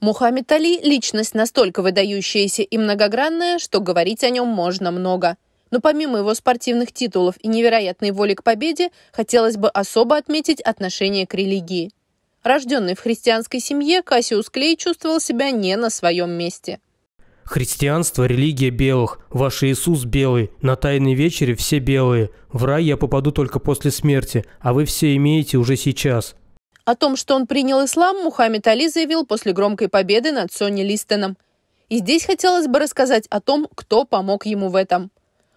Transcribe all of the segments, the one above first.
Мухаммед Али – личность настолько выдающаяся и многогранная, что говорить о нем можно много. Но помимо его спортивных титулов и невероятной воли к победе, хотелось бы особо отметить отношение к религии. Рожденный в христианской семье, Кассиус Клей чувствовал себя не на своем месте. Христианство – религия белых. Ваш Иисус белый. На тайной вечере все белые. В рай я попаду только после смерти, а вы все имеете уже сейчас. О том, что он принял ислам, Мухаммед Али заявил после громкой победы над Сони Листеном. И здесь хотелось бы рассказать о том, кто помог ему в этом.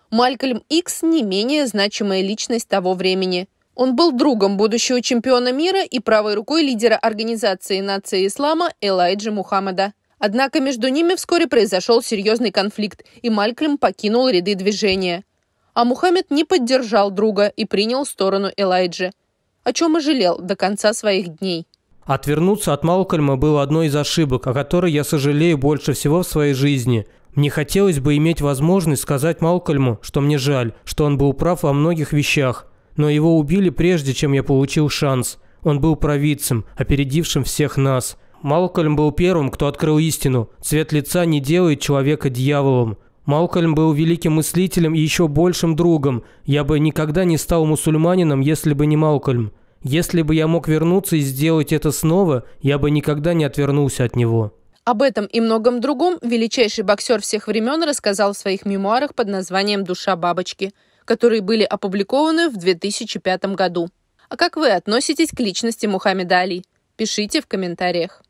Малькольм Икс не менее значимая личность того времени. Он был другом будущего чемпиона мира и правой рукой лидера организации нации ислама Элайджи Мухаммада. Однако между ними вскоре произошел серьезный конфликт, и Малькольм покинул ряды движения. А Мухаммед не поддержал друга и принял сторону Элайджи – о чем и жалел до конца своих дней. Отвернуться от Малкольма было одной из ошибок, о которой я сожалею больше всего в своей жизни. Мне хотелось бы иметь возможность сказать Малкольму, что мне жаль, что он был прав во многих вещах, но его убили прежде, чем я получил шанс. Он был провидцем, опередившим всех нас. Малкольм был первым, кто открыл истину. Цвет лица не делает человека дьяволом. Малкольм был великим мыслителем и еще большим другом. Я бы никогда не стал мусульманином, если бы не Малкольм. Если бы я мог вернуться и сделать это снова, я бы никогда не отвернулся от него. Об этом и многом другом величайший боксер всех времен рассказал в своих мемуарах под названием «Душа бабочки», которые были опубликованы в 2005 году. А как вы относитесь к личности Мухаммеда Али? Пишите в комментариях.